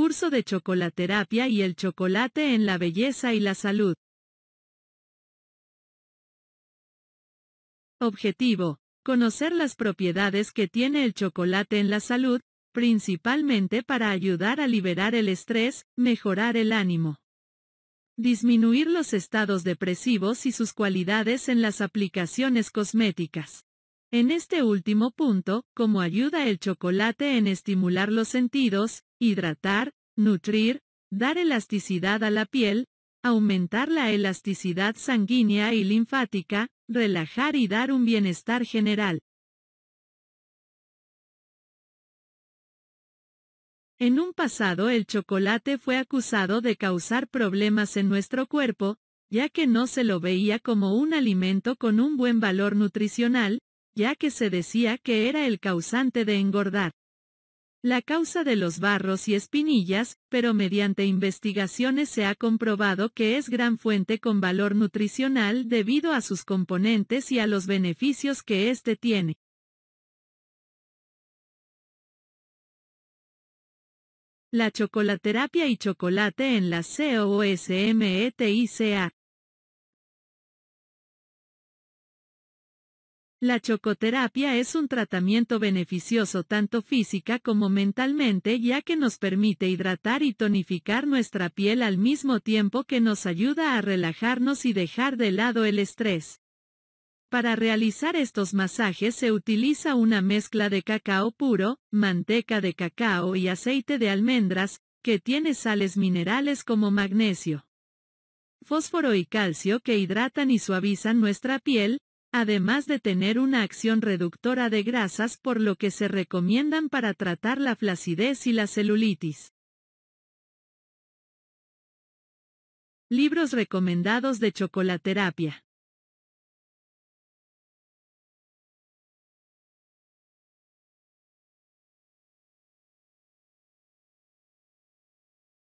curso de chocolaterapia y el chocolate en la belleza y la salud. Objetivo. Conocer las propiedades que tiene el chocolate en la salud, principalmente para ayudar a liberar el estrés, mejorar el ánimo. Disminuir los estados depresivos y sus cualidades en las aplicaciones cosméticas. En este último punto, como ayuda el chocolate en estimular los sentidos, hidratar, nutrir, dar elasticidad a la piel, aumentar la elasticidad sanguínea y linfática, relajar y dar un bienestar general. En un pasado el chocolate fue acusado de causar problemas en nuestro cuerpo, ya que no se lo veía como un alimento con un buen valor nutricional, ya que se decía que era el causante de engordar la causa de los barros y espinillas, pero mediante investigaciones se ha comprobado que es gran fuente con valor nutricional debido a sus componentes y a los beneficios que éste tiene. La chocolaterapia y chocolate en la COSMETICA La chocoterapia es un tratamiento beneficioso tanto física como mentalmente ya que nos permite hidratar y tonificar nuestra piel al mismo tiempo que nos ayuda a relajarnos y dejar de lado el estrés. Para realizar estos masajes se utiliza una mezcla de cacao puro, manteca de cacao y aceite de almendras, que tiene sales minerales como magnesio, fósforo y calcio que hidratan y suavizan nuestra piel, además de tener una acción reductora de grasas por lo que se recomiendan para tratar la flacidez y la celulitis. Libros recomendados de chocolaterapia.